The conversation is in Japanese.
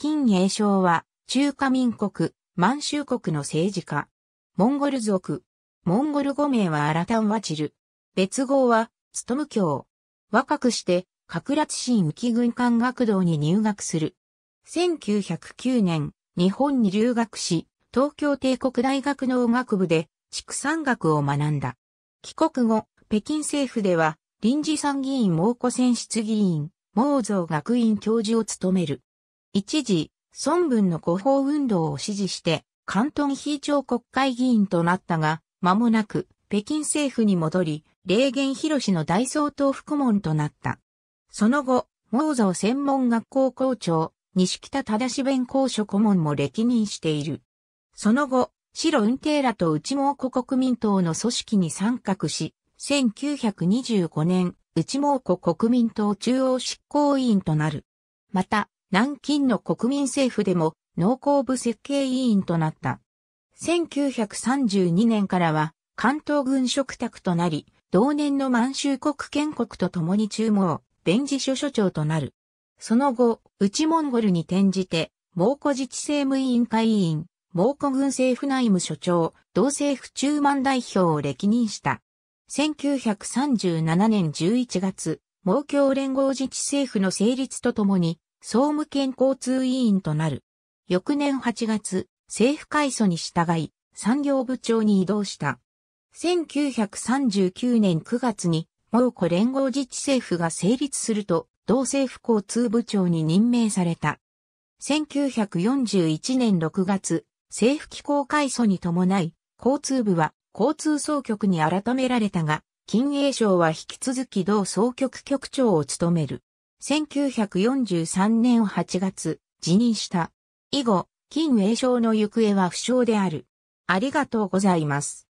金英将は、中華民国、満州国の政治家。モンゴル族。モンゴル語名はアラタンワチル。別号は、ツトム教。若くして、格楽新浮軍艦学堂に入学する。1909年、日本に留学し、東京帝国大学農学部で畜産学を学んだ。帰国後、北京政府では臨時参議院猛古選出議員、毛蔵学院教授を務める。一時、孫文の広報運動を支持して、関東非常国会議員となったが、間もなく、北京政府に戻り、霊源博の大総統副門となった。その後、毛造専門学校校長、西北忠弁公所顧問も歴任している。その後、白運帝らと内蒙古国民党の組織に参画し、1925年、内蒙古国民党中央執行委員となる。また、南京の国民政府でも農工部設計委員となった。1932年からは関東軍嘱託となり、同年の満州国建国と共に中文、弁事所所長となる。その後、内モンゴルに転じて、蒙古自治政務委員会委員、蒙古軍政府内務所長、同政府中満代表を歴任した。1937年11月、蒙教連合自治政府の成立とともに、総務健交通委員となる。翌年8月、政府改組に従い、産業部長に移動した。1939年9月に、ロコ連合自治政府が成立すると、同政府交通部長に任命された。1941年6月、政府機構改組に伴い、交通部は交通総局に改められたが、金栄省は引き続き同総局局長を務める。1943年8月、辞任した。以後、金栄章の行方は不詳である。ありがとうございます。